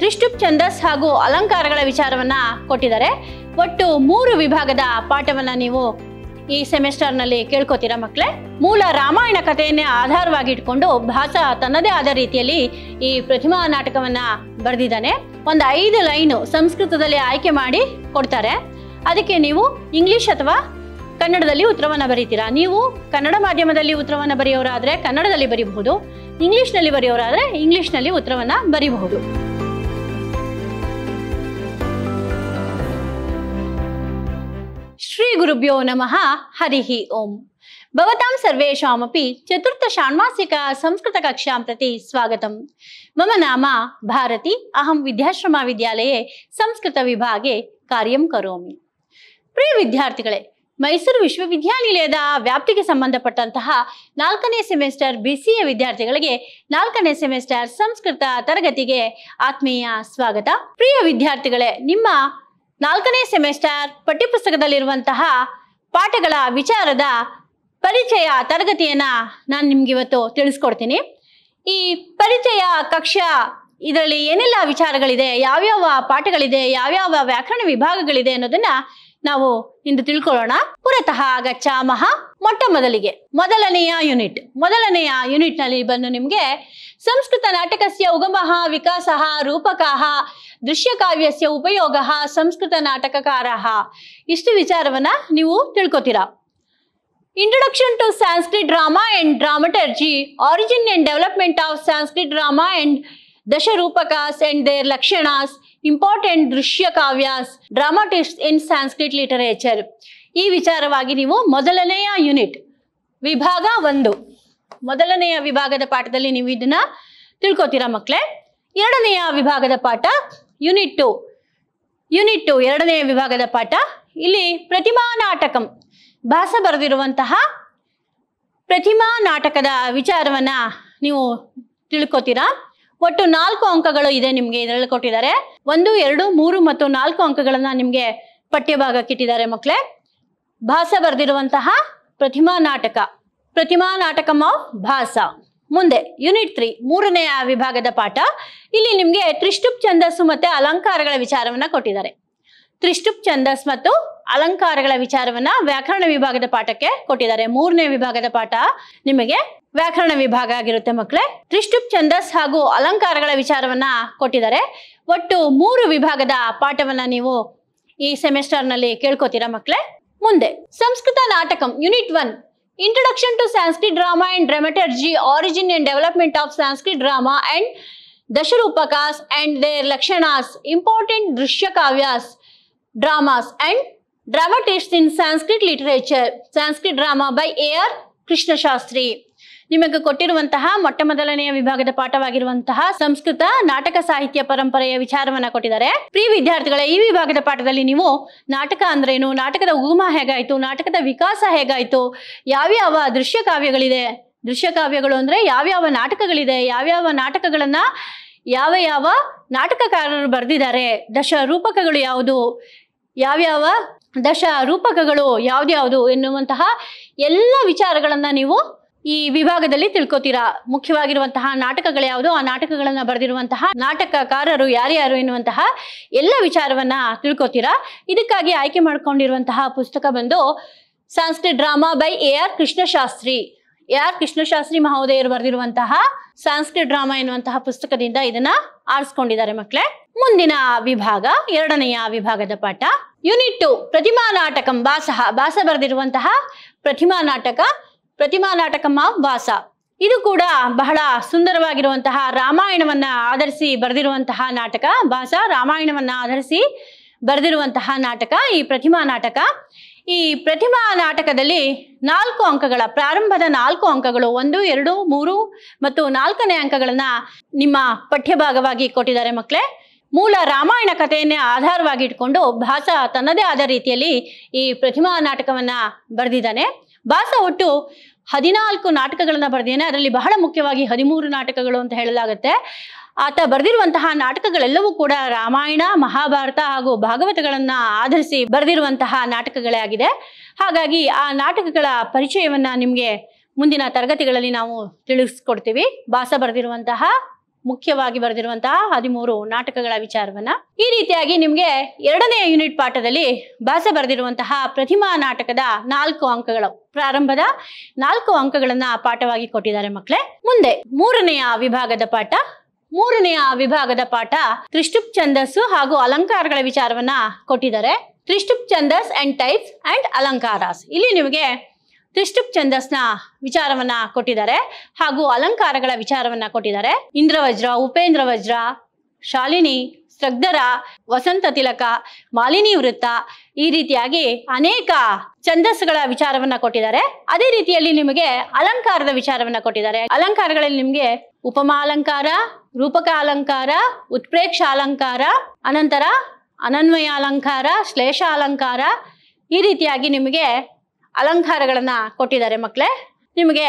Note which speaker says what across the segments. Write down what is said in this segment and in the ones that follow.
Speaker 1: ತ್ರಿಷ್ಟುಪ್ ಛಂದಸ್ ಹಾಗೂ ಅಲಂಕಾರಗಳ ವಿಚಾರವನ್ನ ಕೊಟ್ಟಿದ್ದಾರೆ ಒಟ್ಟು ಮೂರು ವಿಭಾಗದ ಪಾಠವನ್ನ ನೀವು ಈ ನಲ್ಲಿ ಕೇಳ್ಕೊತೀರಾ ಮಕ್ಕಳೇ ಮೂಲ ರಾಮಾಯಣ ಕಥೆಯನ್ನೇ ಆಧಾರವಾಗಿ ಇಟ್ಕೊಂಡು ಭಾಸ ತನ್ನದೇ ಆದ ರೀತಿಯಲ್ಲಿ ಈ ಪ್ರತಿಮಾ ನಾಟಕವನ್ನ ಬರೆದಿದ್ದಾನೆ ಒಂದು ಐದು ಲೈನು ಸಂಸ್ಕೃತದಲ್ಲಿ ಆಯ್ಕೆ ಮಾಡಿ ಕೊಡ್ತಾರೆ ಅದಕ್ಕೆ ನೀವು ಇಂಗ್ಲಿಷ್ ಅಥವಾ ಕನ್ನಡದಲ್ಲಿ ಉತ್ತರವನ್ನು ಬರೀತೀರಾ ನೀವು ಕನ್ನಡ ಮಾಧ್ಯಮದಲ್ಲಿ ಉತ್ತರವನ್ನು ಬರೆಯೋರಾದ್ರೆ ಕನ್ನಡದಲ್ಲಿ ಬರೀಬಹುದು ಇಂಗ್ಲೀಷ್ನಲ್ಲಿ ಬರೆಯೋರಾದರೆ ಇಂಗ್ಲೀಷ್ನಲ್ಲಿ ಉತ್ತರವನ್ನು ಬರೀಬಹುದು ಭವತಾಂ नमः ಹರಿಹಿ ಷಾಣ್ಮಾಸಿಕ ಸಂಸ್ಕೃತ ಕಕ್ಷಾಂ ಪ್ರತಿ ಸ್ವಾಗತಂ ಮಮ ನಾಮ ಭಾರತಿ ಅಹಂ ವಿದ್ಯಾಶ್ರಮ अहं ಸಂಸ್ಕೃತ ವಿಭಾಗೆ ಕಾರ್ಯಂ ಕರೋಮಿ ಪ್ರಿಯ ವಿದ್ಯಾರ್ಥಿಗಳೇ ಮೈಸೂರು ವಿಶ್ವವಿದ್ಯಾನಿಲಯದ ವ್ಯಾಪ್ತಿಗೆ ಸಂಬಂಧಪಟ್ಟಂತಹ ನಾಲ್ಕನೇ ಸೆಮೆಸ್ಟರ್ ಬಿ ಸಿ ವಿದ್ಯಾರ್ಥಿಗಳಿಗೆ ನಾಲ್ಕನೇ ಸೆಮೆಸ್ಟರ್ ಸಂಸ್ಕೃತ ತರಗತಿಗೆ ಆತ್ಮೀಯ ಸ್ವಾಗತ ಪ್ರಿಯ ವಿದ್ಯಾರ್ಥಿಗಳೇ ನಿಮ್ಮ ನಾಲ್ಕನೇ ಸೆಮಿಸ್ಟರ್ ಪಠ್ಯಪುಸ್ತಕದಲ್ಲಿರುವಂತಹ ಪಾಠಗಳ ವಿಚಾರದ ಪರಿಚಯ ತರಗತಿಯನ್ನ ನಾನು ನಿಮ್ಗೆ ಇವತ್ತು ತಿಳಿಸ್ಕೊಡ್ತೀನಿ ಈ ಪರಿಚಯ ಕಕ್ಷ ಇದರಲ್ಲಿ ಏನೆಲ್ಲ ವಿಚಾರಗಳಿದೆ ಯಾವ್ಯಾವ ಪಾಠಗಳಿದೆ ಯಾವ್ಯಾವ ವ್ಯಾಕರಣ ವಿಭಾಗಗಳಿದೆ ಅನ್ನೋದನ್ನ ನಾವು ಇಂದು ತಿಳ್ಕೊಳ್ಳೋಣ ಪುರತಃ ಗಚ್ಚಾಮಹ ಮೊಟ್ಟ ಮೊದಲಿಗೆ ಮೊದಲನೆಯ ಯೂನಿಟ್ ಮೊದಲನೆಯ ನಲ್ಲಿ ಬಂದು ನಿಮಗೆ ಸಂಸ್ಕೃತ ನಾಟಕಸ್ಯ ಉಗಮ ವಿಕಾಸ ರೂಪಕ ದೃಶ್ಯಕಾವ್ಯಸ್ಯ ಉಪಯೋಗ ಸಂಸ್ಕೃತ ನಾಟಕಕಾರ ಇಷ್ಟು ವಿಚಾರವನ್ನ ನೀವು ತಿಳ್ಕೊತೀರಾ introduction to Sanskrit drama and dramaturgy origin and development of Sanskrit drama and ದಶರೂಪಕಾಸ್ ಅಂಡ್ ದೇರ್ ಲಕ್ಷಣಾಸ್ ಇಂಪಾರ್ಟೆಂಟ್ ದೃಶ್ಯ ಕಾವ್ಯಾಸ್ ಡ್ರಾಮಾಟಿಸ್ಟ್ ಇನ್ ಸಾಂಸ್ಕ್ರಿಟ್ ಲಿಟರೇಚರ್ ಈ ವಿಚಾರವಾಗಿ ನೀವು ಮೊದಲನೆಯ ಯೂನಿಟ್ ವಿಭಾಗ ಒಂದು ಮೊದಲನೆಯ ವಿಭಾಗದ ಪಾಠದಲ್ಲಿ ನೀವು ಇದನ್ನ ತಿಳ್ಕೊತೀರಾ ಮಕ್ಕಳೇ ಎರಡನೆಯ ವಿಭಾಗದ ಪಾಠ ಯುನಿಟ್ ಟು ಯೂನಿಟ್ ಟು ಎರಡನೆಯ ವಿಭಾಗದ ಪಾಠ ಇಲ್ಲಿ ಪ್ರತಿಮಾ ನಾಟಕಂ ಭಾಸ ಬರೆದಿರುವಂತಹ ಪ್ರತಿಮಾ ನಾಟಕದ ವಿಚಾರವನ್ನ ನೀವು ತಿಳ್ಕೊತೀರಾ ಒಟ್ಟು ನಾಲ್ಕು ಅಂಕಗಳು ಇದೆ ನಿಮಗೆ ಇದರಲ್ಲಿ ಕೊಟ್ಟಿದ್ದಾರೆ ಒಂದು ಎರಡು ಮೂರು ಮತ್ತು ನಾಲ್ಕು ಅಂಕಗಳನ್ನ ನಿಮಗೆ ಪಠ್ಯಭಾಗಕ್ಕಿಟ್ಟಿದ್ದಾರೆ ಮಕ್ಕಳೇ ಭಾಸ ಬರೆದಿರುವಂತಹ ಪ್ರತಿಮಾ ನಾಟಕ ಪ್ರತಿಮಾ ನಾಟಕಮ್ಮ ಆಫ್ ಭಾಸ ಮುಂದೆ ಯೂನಿಟ್ ತ್ರೀ ಮೂರನೆಯ ವಿಭಾಗದ ಪಾಠ ಇಲ್ಲಿ ನಿಮಗೆ ತ್ರಿಷ್ಟುಪ್ ಛಂದಸ್ಸು ಮತ್ತೆ ಅಲಂಕಾರಗಳ ವಿಚಾರವನ್ನ ಕೊಟ್ಟಿದ್ದಾರೆ ತ್ರಿಷ್ಟುಪ್ ಛಂದಸ್ ಮತ್ತು ಅಲಂಕಾರಗಳ ವಿಚಾರವನ್ನ ವ್ಯಾಕರಣ ವಿಭಾಗದ ಪಾಠಕ್ಕೆ ಕೊಟ್ಟಿದ್ದಾರೆ ಮೂರನೇ ವಿಭಾಗದ ಪಾಠ ನಿಮಗೆ ವ್ಯಾಕರಣ ವಿಭಾಗ ಆಗಿರುತ್ತೆ ಮಕ್ಕಳೇ ತ್ರಿಷ್ಟುಪ್ ಛಂದಸ್ ಹಾಗೂ ಅಲಂಕಾರಗಳ ವಿಚಾರವನ್ನ ಕೊಟ್ಟಿದ್ದಾರೆ ಒಟ್ಟು ಮೂರು ವಿಭಾಗದ ಪಾಠವನ್ನ ನೀವು ಈ ಸೆಮಿಸ್ಟರ್ ನಲ್ಲಿ ಕೇಳ್ಕೊತೀರಾ ಮಕ್ಕಳೇ ಮುಂದೆ ಸಂಸ್ಕೃತ ನಾಟಕಂ unit one Introduction to Sanskrit Drama and Dramaturgy, Origin and Development of Sanskrit Drama and Dasharupakas and their Lakshanas, Important Drishyakavyas, Dramas and Dramatists in Sanskrit Literature, Sanskrit Drama by A.R. Krishna Shastri. ನಿಮಗೆ ಕೊಟ್ಟಿರುವಂತಹ ಮೊಟ್ಟ ಮೊದಲನೆಯ ವಿಭಾಗದ ಪಾಠವಾಗಿರುವಂತಹ ಸಂಸ್ಕೃತ ನಾಟಕ ಸಾಹಿತ್ಯ ಪರಂಪರೆಯ ವಿಚಾರವನ್ನ ಕೊಟ್ಟಿದ್ದಾರೆ ಪ್ರೀ ವಿದ್ಯಾರ್ಥಿಗಳ ಈ ವಿಭಾಗದ ಪಾಠದಲ್ಲಿ ನೀವು ನಾಟಕ ಏನು ನಾಟಕದ ಉಗಮ ಹೇಗಾಯ್ತು ನಾಟಕದ ವಿಕಾಸ ಹೇಗಾಯ್ತು ಯಾವ್ಯಾವ ದೃಶ್ಯ ಕಾವ್ಯಗಳಿದೆ ದೃಶ್ಯ ಕಾವ್ಯಗಳು ಅಂದ್ರೆ ಯಾವ್ಯಾವ ನಾಟಕಗಳಿದೆ ಯಾವ್ಯಾವ ನಾಟಕಗಳನ್ನ ಯಾವ ಯಾವ ನಾಟಕಕಾರರು ಬರೆದಿದ್ದಾರೆ ದಶ ರೂಪಕಗಳು ಯಾವುದು ಯಾವ್ಯಾವ ದಶ ರೂಪಕಗಳು ಯಾವ್ದ್ಯಾವುದು ಎನ್ನುವಂತಹ ಎಲ್ಲ ವಿಚಾರಗಳನ್ನ ನೀವು ಈ ವಿಭಾಗದಲ್ಲಿ ತಿಳ್ಕೊತೀರಾ ಮುಖ್ಯವಾಗಿರುವಂತಹ ನಾಟಕಗಳು ಯಾವುದು ಆ ನಾಟಕಗಳನ್ನ ಬರೆದಿರುವಂತಹ ನಾಟಕಕಾರರು ಯಾರ್ಯಾರು ಎನ್ನುವಂತಹ ಎಲ್ಲ ವಿಚಾರವನ್ನ ತಿಳ್ಕೊತೀರಾ ಇದಕ್ಕಾಗಿ ಆಯ್ಕೆ ಮಾಡಿಕೊಂಡಿರುವಂತಹ ಪುಸ್ತಕ ಬಂದು Sanskrit drama by A R Krishna Shastri A R Krishna Shastri ಮಹೋದಯರು ಬರೆದಿರುವಂತಹ ಸಾನ್ಸ್ಕ್ರಿಟ್ ಡ್ರಾಮಾ ಎನ್ನುವಂತಹ ಪುಸ್ತಕದಿಂದ ಇದನ್ನ ಆರಿಸ್ಕೊಂಡಿದ್ದಾರೆ ಮಕ್ಕಳೇ ಮುಂದಿನ ವಿಭಾಗ ಎರಡನೆಯ ವಿಭಾಗದ ಪಾಠ ಯೂನಿಟ್ ಟು ಪ್ರತಿಮಾ ನಾಟಕ ಬಾಸಹ ಬಾಸ ಬರೆದಿರುವಂತಹ ಪ್ರತಿಮಾ ನಾಟಕ ಪ್ರತಿಮಾ ನಾಟಕಮ್ಮ ವಾಸ ಇದು ಕೂಡ ಬಹಳ ಸುಂದರವಾಗಿರುವಂತಹ ರಾಮಾಯಣವನ್ನ ಆಧರಿಸಿ ಬರೆದಿರುವಂತಹ ನಾಟಕ ಭಾಸ ರಾಮಾಯಣವನ್ನ ಆಧರಿಸಿ ಬರೆದಿರುವಂತಹ ನಾಟಕ ಈ ಪ್ರತಿಮಾ ನಾಟಕ ಈ ಪ್ರತಿಮಾ ನಾಟಕದಲ್ಲಿ ನಾಲ್ಕು ಅಂಕಗಳ ಪ್ರಾರಂಭದ ನಾಲ್ಕು ಅಂಕಗಳು ಒಂದು ಎರಡು ಮೂರು ಮತ್ತು ನಾಲ್ಕನೇ ಅಂಕಗಳನ್ನ ನಿಮ್ಮ ಪಠ್ಯಭಾಗವಾಗಿ ಕೊಟ್ಟಿದ್ದಾರೆ ಮಕ್ಕಳೇ ಮೂಲ ರಾಮಾಯಣ ಕಥೆಯನ್ನೇ ಆಧಾರವಾಗಿ ಇಟ್ಕೊಂಡು ಭಾಸ ತನ್ನದೇ ಆದ ರೀತಿಯಲ್ಲಿ ಈ ಪ್ರತಿಮಾ ನಾಟಕವನ್ನ ಬರೆದಿದ್ದಾನೆ ಬಾಸ ಒಟ್ಟು ಹದಿನಾಲ್ಕು ನಾಟಕಗಳನ್ನ ಬರೆದೇನೆ ಅದರಲ್ಲಿ ಬಹಳ ಮುಖ್ಯವಾಗಿ ಹದಿಮೂರು ನಾಟಕಗಳು ಅಂತ ಹೇಳಲಾಗುತ್ತೆ ಆತ ಬರೆದಿರುವಂತಹ ನಾಟಕಗಳೆಲ್ಲವೂ ಕೂಡ ರಾಮಾಯಣ ಮಹಾಭಾರತ ಹಾಗೂ ಭಾಗವತಗಳನ್ನ ಆಧರಿಸಿ ಬರೆದಿರುವಂತಹ ನಾಟಕಗಳೇ ಆಗಿದೆ ಹಾಗಾಗಿ ಆ ನಾಟಕಗಳ ಪರಿಚಯವನ್ನ ನಿಮಗೆ ಮುಂದಿನ ತರಗತಿಗಳಲ್ಲಿ ನಾವು ತಿಳಿಸ್ಕೊಡ್ತೀವಿ ಬಾಸ ಬರೆದಿರುವಂತಹ ಮುಖ್ಯವಾಗಿ ಬರೆದಿರುವಂತಹ ಹದಿಮೂರು ನಾಟಕಗಳ ವಿಚಾರವನ್ನ ಈ ರೀತಿಯಾಗಿ ನಿಮ್ಗೆ ಎರಡನೇ ಯೂನಿಟ್ ಪಾಠದಲ್ಲಿ ಭಾಸ ಬರೆದಿರುವಂತಹ ಪ್ರತಿಮಾ ನಾಟಕದ ನಾಲ್ಕು ಅಂಕಗಳು ಪ್ರಾರಂಭದ ನಾಲ್ಕು ಅಂಕಗಳನ್ನ ಪಾಠವಾಗಿ ಕೊಟ್ಟಿದ್ದಾರೆ ಮಕ್ಕಳೇ ಮುಂದೆ ಮೂರನೆಯ ವಿಭಾಗದ ಪಾಠ ಮೂರನೆಯ ವಿಭಾಗದ ಪಾಠ ತ್ರಿಷ್ಟುಪ್ ಛಂದಸ್ಸು ಹಾಗೂ ಅಲಂಕಾರಗಳ ವಿಚಾರವನ್ನ ಕೊಟ್ಟಿದ್ದಾರೆ ತ್ರಿಷ್ಟುಪ್ ಛಂದಸ್ ಅಂಡ್ ಟೈಪ್ಸ್ ಅಂಡ್ ಅಲಂಕಾರಸ್ ಇಲ್ಲಿ ನಿಮಗೆ ತ್ರಿಷ್ಟುಪ್ ಛಂದಸ್ನ ವಿಚಾರವನ್ನ ಕೊಟ್ಟಿದ್ದಾರೆ ಹಾಗೂ ಅಲಂಕಾರಗಳ ವಿಚಾರವನ್ನ ಕೊಟ್ಟಿದ್ದಾರೆ ಇಂದ್ರವಜ್ರ ಉಪೇಂದ್ರ ವಜ್ರ ಶಾಲಿನಿ ಸಗ್ಧರ ವಸಂತ ತಿಲಕ ಮಾಲಿನಿ ವೃತ್ತ ಈ ರೀತಿಯಾಗಿ ಅನೇಕ ಛಂದಸ್ಗಳ ವಿಚಾರವನ್ನ ಕೊಟ್ಟಿದ್ದಾರೆ ಅದೇ ರೀತಿಯಲ್ಲಿ ನಿಮಗೆ ಅಲಂಕಾರದ ವಿಚಾರವನ್ನ ಕೊಟ್ಟಿದ್ದಾರೆ ಅಲಂಕಾರಗಳಲ್ಲಿ ನಿಮಗೆ ಉಪಮಾಲಂಕಾರ ರೂಪಕ ಅಲಂಕಾರ ಉತ್ಪ್ರೇಕ್ಷ ಅಲಂಕಾರ ಅನಂತರ ಅನನ್ವಯ ಅಲಂಕಾರ ಶ್ಲೇಷ ಅಲಂಕಾರ ಈ ರೀತಿಯಾಗಿ ನಿಮಗೆ ಅಲಂಕಾರಗಳನ್ನ ಕೊಟ್ಟಿದ್ದಾರೆ ಮಕ್ಕಳೇ ನಿಮಗೆ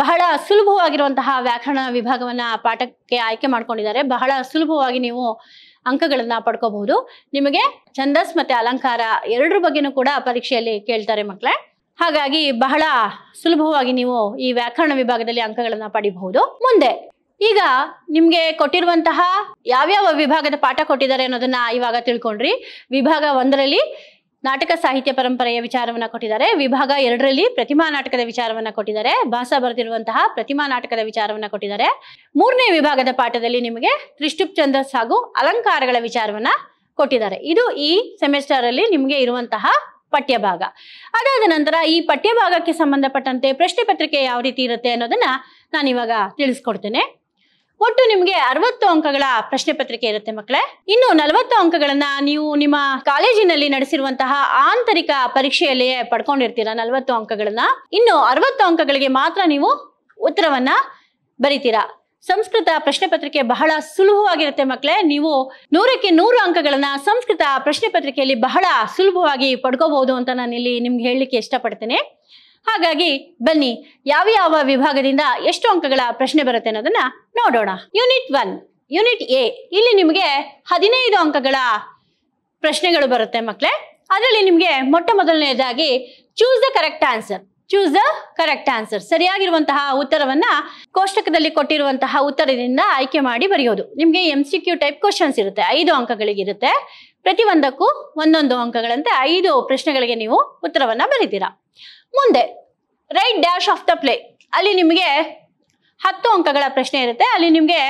Speaker 1: ಬಹಳ ಸುಲಭವಾಗಿರುವಂತಹ ವ್ಯಾಕರಣ ವಿಭಾಗವನ್ನ ಪಾಠಕ್ಕೆ ಆಯ್ಕೆ ಮಾಡ್ಕೊಂಡಿದ್ದಾರೆ ಬಹಳ ಸುಲಭವಾಗಿ ನೀವು ಅಂಕಗಳನ್ನ ಪಡ್ಕೋಬಹುದು ನಿಮಗೆ ಛಂದಸ್ ಮತ್ತೆ ಅಲಂಕಾರ ಎರಡರ ಬಗ್ಗೆನೂ ಕೂಡ ಪರೀಕ್ಷೆಯಲ್ಲಿ ಕೇಳ್ತಾರೆ ಮಕ್ಕಳೇ ಹಾಗಾಗಿ ಬಹಳ ಸುಲಭವಾಗಿ ನೀವು ಈ ವ್ಯಾಕರಣ ವಿಭಾಗದಲ್ಲಿ ಅಂಕಗಳನ್ನ ಪಡಿಬಹುದು ಮುಂದೆ ಈಗ ನಿಮ್ಗೆ ಕೊಟ್ಟಿರುವಂತಹ ಯಾವ್ಯಾವ ವಿಭಾಗದ ಪಾಠ ಕೊಟ್ಟಿದ್ದಾರೆ ಅನ್ನೋದನ್ನ ಇವಾಗ ತಿಳ್ಕೊಂಡ್ರಿ ವಿಭಾಗ ಒಂದರಲ್ಲಿ ನಾಟಕ ಸಾಹಿತ್ಯ ಪರಂಪರೆಯ ವಿಚಾರವನ್ನ ಕೊಟ್ಟಿದ್ದಾರೆ ವಿಭಾಗ ಎರಡರಲ್ಲಿ ಪ್ರತಿಮಾ ನಾಟಕದ ವಿಚಾರವನ್ನ ಕೊಟ್ಟಿದ್ದಾರೆ ಭಾಸ ಬರೆದಿರುವಂತಹ ಪ್ರತಿಮಾ ನಾಟಕದ ವಿಚಾರವನ್ನ ಕೊಟ್ಟಿದ್ದಾರೆ ಮೂರನೇ ವಿಭಾಗದ ಪಾಠದಲ್ಲಿ ನಿಮಗೆ ತ್ರಿಷ್ಟುಪ್ ಚಂದ್ರಸ್ ಹಾಗೂ ಅಲಂಕಾರಗಳ ವಿಚಾರವನ್ನ ಕೊಟ್ಟಿದ್ದಾರೆ ಇದು ಈ ಸೆಮಿಸ್ಟರ್ ಅಲ್ಲಿ ನಿಮಗೆ ಇರುವಂತಹ ಪಠ್ಯಭಾಗ ಅದಾದ ನಂತರ ಈ ಪಠ್ಯಭಾಗಕ್ಕೆ ಸಂಬಂಧಪಟ್ಟಂತೆ ಪ್ರಶ್ನೆ ಪತ್ರಿಕೆ ಯಾವ ರೀತಿ ಇರುತ್ತೆ ಅನ್ನೋದನ್ನ ನಾನಿವಾಗ ತಿಳಿಸ್ಕೊಡ್ತೇನೆ ಒಟ್ಟು ನಿಮಗೆ ಅರವತ್ತು ಅಂಕಗಳ ಪ್ರಶ್ನೆ ಪತ್ರಿಕೆ ಇರುತ್ತೆ ಮಕ್ಕಳೇ ಇನ್ನು ನಲವತ್ತು ಅಂಕಗಳನ್ನ ನೀವು ನಿಮ್ಮ ಕಾಲೇಜಿನಲ್ಲಿ ನಡೆಸಿರುವಂತಹ ಆಂತರಿಕ ಪರೀಕ್ಷೆಯಲ್ಲಿಯೇ ಪಡ್ಕೊಂಡಿರ್ತೀರ ನಲವತ್ತು ಅಂಕಗಳನ್ನ ಇನ್ನು ಅರವತ್ತು ಅಂಕಗಳಿಗೆ ಮಾತ್ರ ನೀವು ಉತ್ತರವನ್ನ ಬರೀತೀರಾ ಸಂಸ್ಕೃತ ಪ್ರಶ್ನೆ ಪತ್ರಿಕೆ ಬಹಳ ಸುಲಭವಾಗಿರುತ್ತೆ ಮಕ್ಕಳೇ ನೀವು ನೂರಕ್ಕೆ ನೂರು ಅಂಕಗಳನ್ನ ಸಂಸ್ಕೃತ ಪ್ರಶ್ನೆ ಪತ್ರಿಕೆಯಲ್ಲಿ ಬಹಳ ಸುಲಭವಾಗಿ ಪಡ್ಕೋಬಹುದು ಅಂತ ನಾನು ಇಲ್ಲಿ ನಿಮ್ಗೆ ಹೇಳಲಿಕ್ಕೆ ಇಷ್ಟಪಡ್ತೇನೆ ಹಾಗಾಗಿ ಬನ್ನಿ ಯಾವ ಯಾವ ವಿಭಾಗದಿಂದ ಎಷ್ಟು ಅಂಕಗಳ ಪ್ರಶ್ನೆ ಬರುತ್ತೆ ಅನ್ನೋದನ್ನ ನೋಡೋಣ ಯೂನಿಟ್ ಒನ್ ಯೂನಿಟ್ ಎ ಇಲ್ಲಿ ನಿಮಗೆ ಹದಿನೈದು ಅಂಕಗಳ ಪ್ರಶ್ನೆಗಳು ಬರುತ್ತೆ ಮಕ್ಕಳೇ ಅದರಲ್ಲಿ ನಿಮಗೆ ಮೊಟ್ಟ ಮೊದಲನೆಯದಾಗಿ choose the correct answer choose the correct answer ಸರಿಯಾಗಿರುವಂತಹ ಉತ್ತರವನ್ನ ಕೋಷ್ಟಕದಲ್ಲಿ ಕೊಟ್ಟಿರುವಂತಹ ಉತ್ತರದಿಂದ ಆಯ್ಕೆ ಮಾಡಿ ಬರೆಯೋದು ನಿಮಗೆ M C Q type questions ಇರುತ್ತೆ ಐದು ಅಂಕಗಳಿಗಿರುತ್ತೆ ಒಂದಕ್ಕೂ ಒಂದೊಂದು ಅಂಕಗಳಂತೆ ಐದು ಪ್ರಶ್ನೆಗಳಿಗೆ ನೀವು ಉತ್ತರವನ್ನ ಬರೀತೀರಾ ಮುಂದೆ write dash of the play ಅಲ್ಲಿ ನಿಮಗೆ ಹತ್ತು ಅಂಕಗಳ ಪ್ರಶ್ನೆ ಇರುತ್ತೆ ಅಲ್ಲಿ ನಿಮಗೆ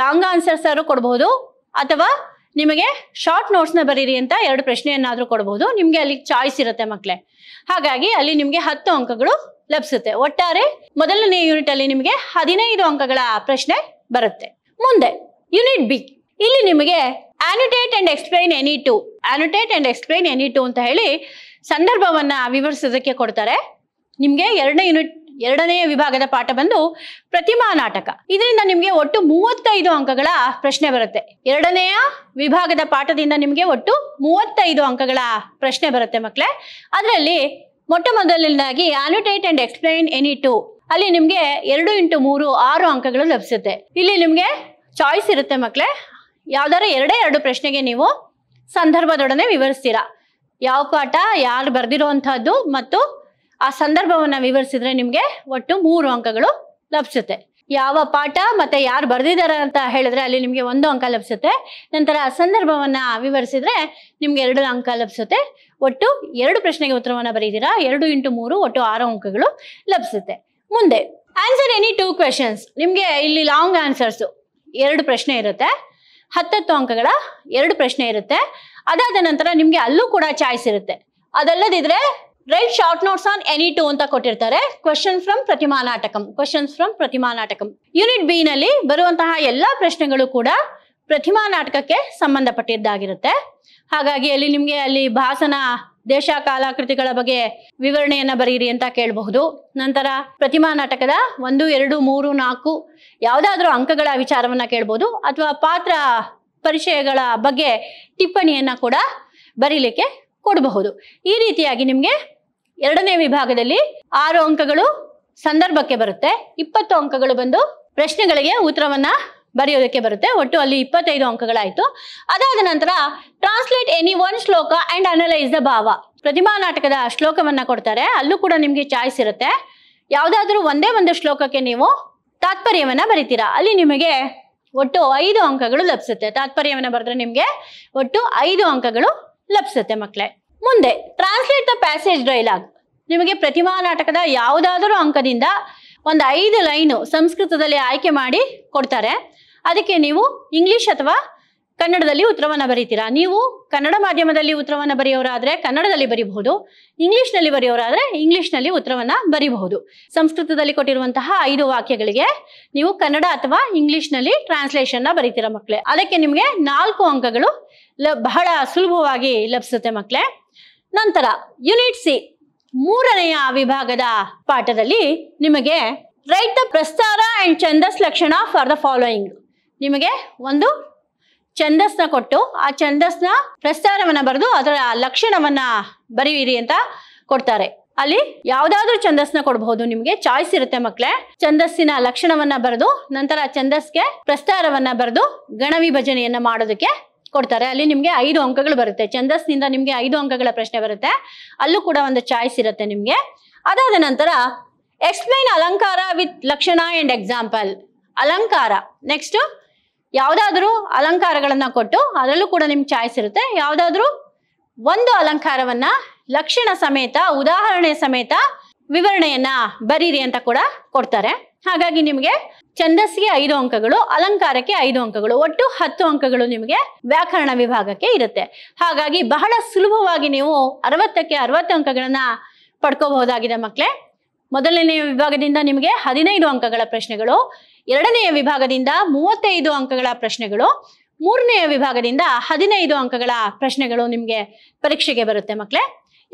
Speaker 1: ಲಾಂಗ್ ಆನ್ಸರ್ಸ್ ಆದರೂ ಕೊಡ್ಬೋದು ಅಥವಾ ನಿಮಗೆ ಶಾರ್ಟ್ ನೋಟ್ಸ್ನ ಬರೀರಿ ಅಂತ ಎರಡು ಪ್ರಶ್ನೆಯನ್ನಾದರೂ ಕೊಡ್ಬೋದು ನಿಮಗೆ ಅಲ್ಲಿ ಚಾಯ್ಸ್ ಇರುತ್ತೆ ಮಕ್ಕಳೇ ಹಾಗಾಗಿ ಅಲ್ಲಿ ನಿಮಗೆ ಹತ್ತು ಅಂಕಗಳು ಲಭಿಸುತ್ತೆ ಒಟ್ಟಾರೆ ಮೊದಲನೇ ಯೂನಿಟ್ ಅಲ್ಲಿ ನಿಮಗೆ ಹದಿನೈದು ಅಂಕಗಳ ಪ್ರಶ್ನೆ ಬರುತ್ತೆ ಮುಂದೆ ಯೂನಿಟ್ ಬಿ ಇಲ್ಲಿ ನಿಮಗೆ annotate and explain any two annotate and explain any two ಅಂತ ಹೇಳಿ ಸಂದರ್ಭವನ್ನ ವಿವರಿಸೋದಕ್ಕೆ ಕೊಡ್ತಾರೆ ನಿಮ್ಗೆ ಎರಡನೇ ಯೂನಿಟ್ ಎರಡನೆಯ ವಿಭಾಗದ ಪಾಠ ಬಂದು ಪ್ರತಿಮಾ ನಾಟಕ ಇದರಿಂದ ನಿಮಗೆ ಒಟ್ಟು ಮೂವತ್ತೈದು ಅಂಕಗಳ ಪ್ರಶ್ನೆ ಬರುತ್ತೆ ಎರಡನೆಯ ವಿಭಾಗದ ಪಾಠದಿಂದ ನಿಮಗೆ ಒಟ್ಟು ಮೂವತ್ತೈದು ಅಂಕಗಳ ಪ್ರಶ್ನೆ ಬರುತ್ತೆ ಮಕ್ಕಳೇ ಅದರಲ್ಲಿ ಮೊಟ್ಟ ಮೊದಲನೇದಾಗಿ annotate and explain any two ಅಲ್ಲಿ ನಿಮಗೆ ಎರಡು ಇಂಟು ಮೂರು ಆರು ಅಂಕಗಳು ಲಭಿಸುತ್ತೆ ಇಲ್ಲಿ ನಿಮಗೆ ಚಾಯ್ಸ್ ಇರುತ್ತೆ ಮಕ್ಕಳೇ ಯಾವ್ದಾರ ಎರಡೇ ಎರಡು ಪ್ರಶ್ನೆಗೆ ನೀವು ಸಂದರ್ಭದೊಡನೆ ವಿವರಿಸ್ತೀರಾ ಯಾವ ಪಾಠ ಯಾರು ಬರೆದಿರುವಂತಹದ್ದು ಮತ್ತು ಆ ಸಂದರ್ಭವನ್ನ ವಿವರಿಸಿದ್ರೆ ನಿಮ್ಗೆ ಒಟ್ಟು ಮೂರು ಅಂಕಗಳು ಲಭಿಸುತ್ತೆ ಯಾವ ಪಾಠ ಮತ್ತೆ ಯಾರು ಬರೆದಿದ್ದಾರೆ ಅಂತ ಹೇಳಿದ್ರೆ ಅಲ್ಲಿ ನಿಮಗೆ ಒಂದು ಅಂಕ ಲಭಿಸುತ್ತೆ ನಂತರ ಆ ಸಂದರ್ಭವನ್ನ ವಿವರಿಸಿದ್ರೆ ನಿಮ್ಗೆ ಎರಡು ಅಂಕ ಲಭಿಸುತ್ತೆ ಒಟ್ಟು ಎರಡು ಪ್ರಶ್ನೆಗೆ ಉತ್ತರವನ್ನ ಬರೀದಿರಾ ಎರಡು ಇಂಟು ಮೂರು ಒಟ್ಟು ಆರು ಅಂಕಗಳು ಲಭಿಸುತ್ತೆ ಮುಂದೆ ಆನ್ಸರ್ ಎನಿ ಟೂ ಕ್ವೆಶನ್ಸ್ ನಿಮಗೆ ಇಲ್ಲಿ ಲಾಂಗ್ ಆನ್ಸರ್ಸ್ ಎರಡು ಪ್ರಶ್ನೆ ಇರುತ್ತೆ ಹತ್ತತ್ತು ಅಂಕಗಳ ಎರಡು ಪ್ರಶ್ನೆ ಇರುತ್ತೆ ಅದಾದ ನಂತರ ನಿಮ್ಗೆ ಅಲ್ಲೂ ಕೂಡ ಚಾಯ್ಸ್ ಇರುತ್ತೆ ಅದಲ್ಲದಿದ್ರೆ write short notes on any two ಅಂತ ಕೊಟ್ಟಿರ್ತಾರೆ question from Pratima Natakam questions from Pratima Natakam unit B ನಲ್ಲಿ ಬರುವಂತಹ ಎಲ್ಲಾ ಪ್ರಶ್ನೆಗಳು ಕೂಡ ಪ್ರತಿಮಾ ನಾಟಕಕ್ಕೆ ಸಂಬಂಧಪಟ್ಟಿದ್ದಾಗಿರುತ್ತೆ ಹಾಗಾಗಿ ಅಲ್ಲಿ ನಿಮಗೆ ಅಲ್ಲಿ ಭಾಸನ ದೇಶ ಕಾಲಾಕೃತಿಗಳ ಬಗ್ಗೆ ವಿವರಣೆಯನ್ನ ಬರೀರಿ ಅಂತ ಕೇಳಬಹುದು ನಂತರ ಪ್ರತಿಮಾ ನಾಟಕದ ಒಂದು ಎರಡು ಮೂರು ನಾಲ್ಕು ಯಾವುದಾದ್ರೂ ಅಂಕಗಳ ವಿಚಾರವನ್ನ ಕೇಳಬಹುದು ಅಥವಾ ಪಾತ್ರ ಪರಿಚಯಗಳ ಬಗ್ಗೆ ಟಿಪ್ಪಣಿಯನ್ನ ಕೂಡ ಬರೀಲಿಕ್ಕೆ ಕೊಡಬಹುದು ಈ ರೀತಿಯಾಗಿ ನಿಮಗೆ ಎರಡನೇ ವಿಭಾಗದಲ್ಲಿ ಆರು ಅಂಕಗಳು ಸಂದರ್ಭಕ್ಕೆ ಬರುತ್ತೆ ಇಪ್ಪತ್ತು ಅಂಕಗಳು ಬಂದು ಪ್ರಶ್ನೆಗಳಿಗೆ ಉತ್ತರವನ್ನ ಬರೆಯೋದಕ್ಕೆ ಬರುತ್ತೆ ಒಟ್ಟು ಅಲ್ಲಿ ಇಪ್ಪತ್ತೈದು ಅಂಕಗಳಾಯಿತು ಅದಾದ ನಂತರ translate any one shloka and analyse the bhava Pratima ನಾಟಕದ ಶ್ಲೋಕವನ್ನ ಕೊಡ್ತಾರೆ ಅಲ್ಲೂ ಕೂಡ ನಿಮಗೆ ಚಾಯ್ಸ್ ಇರುತ್ತೆ ಯಾವುದಾದ್ರೂ ಒಂದೇ ಒಂದು ಶ್ಲೋಕಕ್ಕೆ ನೀವು ತಾತ್ಪರ್ಯವನ್ನ ಬರೀತೀರಾ ಅಲ್ಲಿ ನಿಮಗೆ ಒಟ್ಟು ಐದು ಅಂಕಗಳು ಲಭಿಸುತ್ತೆ ತಾತ್ಪರ್ಯವನ್ನ ಬರೆದ್ರೆ ನಿಮಗೆ ಒಟ್ಟು ಐದು ಅಂಕಗಳು ಲಭಿಸುತ್ತೆ ಮಕ್ಕಳೇ ಮುಂದೆ ಟ್ರಾನ್ಸ್ಲೇಟ್ ದ ಪ್ಯಾಸೇಜ್ ಡೈಲಾಗ್ ನಿಮಗೆ ಪ್ರತಿಮಾ ನಾಟಕದ ಯಾವುದಾದರೂ ಅಂಕದಿಂದ ಒಂದು ಐದು ಲೈನು ಸಂಸ್ಕೃತದಲ್ಲಿ ಆಯ್ಕೆ ಮಾಡಿ ಕೊಡ್ತಾರೆ ಅದಕ್ಕೆ ನೀವು ಇಂಗ್ಲಿಷ್ ಅಥವಾ ಕನ್ನಡದಲ್ಲಿ ಉತ್ತರವನ್ನು ಬರೀತೀರಾ ನೀವು ಕನ್ನಡ ಮಾಧ್ಯಮದಲ್ಲಿ ಉತ್ತರವನ್ನು ಬರೆಯೋರಾದರೆ ಕನ್ನಡದಲ್ಲಿ ಬರೀಬಹುದು ಇಂಗ್ಲಿಷ್ನಲ್ಲಿ ಬರೆಯೋರಾದ್ರೆ ಇಂಗ್ಲಿಷ್ನಲ್ಲಿ ಉತ್ತರವನ್ನು ಬರೀಬಹುದು ಸಂಸ್ಕೃತದಲ್ಲಿ ಕೊಟ್ಟಿರುವಂತಹ ಐದು ವಾಕ್ಯಗಳಿಗೆ ನೀವು ಕನ್ನಡ ಅಥವಾ ಇಂಗ್ಲಿಷ್ನಲ್ಲಿ ಟ್ರಾನ್ಸ್ಲೇಷನ್ನ ಬರೀತೀರಾ ಮಕ್ಕಳೇ ಅದಕ್ಕೆ ನಿಮಗೆ ನಾಲ್ಕು ಅಂಕಗಳು ಬಹಳ ಸುಲಭವಾಗಿ ಲಭಿಸುತ್ತೆ ಮಕ್ಕಳೇ ನಂತರ ಯುನಿಟ್ ಸಿ ಮೂರನೆಯ ವಿಭಾಗದ ಪಾಠದಲ್ಲಿ ನಿಮಗೆ write the prastara and chandas lakshana for the following ನಿಮಗೆ ಒಂದು ಛಂದಸ್ನ ಕೊಟ್ಟು ಆ ಛಂದಸ್ನ ಪ್ರಸ್ತಾರವನ್ನ ಬರೆದು ಅದರ ಲಕ್ಷಣವನ್ನ ಬರೀರಿ ಅಂತ ಕೊಡ್ತಾರೆ ಅಲ್ಲಿ ಯಾವ್ದಾದ್ರೂ ಛಂದಸ್ನ ಕೊಡಬಹುದು ನಿಮಗೆ ಚಾಯ್ಸ್ ಇರುತ್ತೆ ಮಕ್ಳೆ ಛಂದಸ್ಸಿನ ಲಕ್ಷಣವನ್ನ ಬರೆದು ನಂತರ ಛಂದಸ್ಗೆ ಪ್ರಸ್ತಾರವನ್ನ ಬರೆದು ಗಣ ವಿಭಜನೆಯನ್ನ ಮಾಡೋದಕ್ಕೆ ಕೊಡ್ತಾರೆ ಅಲ್ಲಿ ನಿಮಗೆ ಐದು ಅಂಕಗಳು ಬರುತ್ತೆ ಛಂದಸ್ನಿಂದ ನಿಮಗೆ ಐದು ಅಂಕಗಳ ಪ್ರಶ್ನೆ ಬರುತ್ತೆ ಅಲ್ಲೂ ಕೂಡ ಒಂದು ಚಾಯ್ಸ್ ಇರುತ್ತೆ ನಿಮಗೆ ಅದಾದ ನಂತರ ಎಕ್ಸ್ಪ್ಲೈನ್ ಅಲಂಕಾರ ವಿತ್ ಲಕ್ಷಣ ಅಂಡ್ ಎಕ್ಸಾಂಪಲ್ ಅಲಂಕಾರ ನೆಕ್ಸ್ಟ್ ಯಾವುದಾದ್ರೂ ಅಲಂಕಾರಗಳನ್ನ ಕೊಟ್ಟು ಅದರಲ್ಲೂ ಕೂಡ ನಿಮ್ಗೆ ಚಾಯ್ಸ್ ಇರುತ್ತೆ ಯಾವುದಾದ್ರೂ ಒಂದು ಅಲಂಕಾರವನ್ನ ಲಕ್ಷಣ ಸಮೇತ ಉದಾಹರಣೆ ಸಮೇತ ವಿವರಣೆಯನ್ನ ಬರೀರಿ ಅಂತ ಕೂಡ ಕೊಡ್ತಾರೆ ಹಾಗಾಗಿ ನಿಮಗೆ ಛಂದಸ್ಸಿಗೆ ಐದು ಅಂಕಗಳು ಅಲಂಕಾರಕ್ಕೆ ಐದು ಅಂಕಗಳು ಒಟ್ಟು ಹತ್ತು ಅಂಕಗಳು ನಿಮಗೆ ವ್ಯಾಕರಣ ವಿಭಾಗಕ್ಕೆ ಇರುತ್ತೆ ಹಾಗಾಗಿ ಬಹಳ ಸುಲಭವಾಗಿ ನೀವು ಅರವತ್ತಕ್ಕೆ ಅರವತ್ತು ಅಂಕಗಳನ್ನ ಪಡ್ಕೋಬಹುದಾಗಿದೆ ಮಕ್ಕಳೇ ಮೊದಲನೇ ವಿಭಾಗದಿಂದ ನಿಮಗೆ ಹದಿನೈದು ಅಂಕಗಳ ಪ್ರಶ್ನೆಗಳು ಎರಡನೆಯ ವಿಭಾಗದಿಂದ ಮೂವತ್ತೈದು ಅಂಕಗಳ ಪ್ರಶ್ನೆಗಳು ಮೂರನೆಯ ವಿಭಾಗದಿಂದ ಹದಿನೈದು ಅಂಕಗಳ ಪ್ರಶ್ನೆಗಳು ನಿಮಗೆ ಪರೀಕ್ಷೆಗೆ ಬರುತ್ತೆ ಮಕ್ಕಳೇ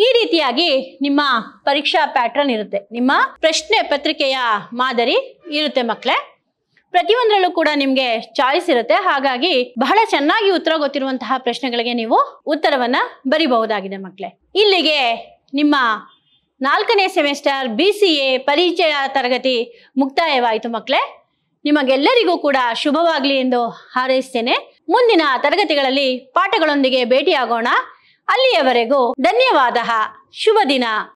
Speaker 1: ಈ ರೀತಿಯಾಗಿ ನಿಮ್ಮ ಪರೀಕ್ಷಾ ಪ್ಯಾಟ್ರನ್ ಇರುತ್ತೆ ನಿಮ್ಮ ಪ್ರಶ್ನೆ ಪತ್ರಿಕೆಯ ಮಾದರಿ ಇರುತ್ತೆ ಮಕ್ಕಳೇ ಪ್ರತಿಯೊಂದರಲ್ಲೂ ಕೂಡ ನಿಮಗೆ ಚಾಯ್ಸ್ ಇರುತ್ತೆ ಹಾಗಾಗಿ ಬಹಳ ಚೆನ್ನಾಗಿ ಉತ್ತರ ಗೊತ್ತಿರುವಂತಹ ಪ್ರಶ್ನೆಗಳಿಗೆ ನೀವು ಉತ್ತರವನ್ನ ಬರಿಬಹುದಾಗಿದೆ ಮಕ್ಕಳೇ ಇಲ್ಲಿಗೆ ನಿಮ್ಮ ನಾಲ್ಕನೇ ಸೆಮಿಸ್ಟರ್ ಬಿ ಸಿ ಎ ಪರಿಚಯ ತರಗತಿ ಮುಕ್ತಾಯವಾಯಿತು ಮಕ್ಕಳೇ ನಿಮಗೆಲ್ಲರಿಗೂ ಕೂಡ ಶುಭವಾಗಲಿ ಎಂದು ಹಾರೈಸ್ತೇನೆ ಮುಂದಿನ ತರಗತಿಗಳಲ್ಲಿ ಪಾಠಗಳೊಂದಿಗೆ ಭೇಟಿಯಾಗೋಣ ಅಲ್ಲಿಯವರೆಗೂ ಧನ್ಯವಾದ ಶುಭ ದಿನ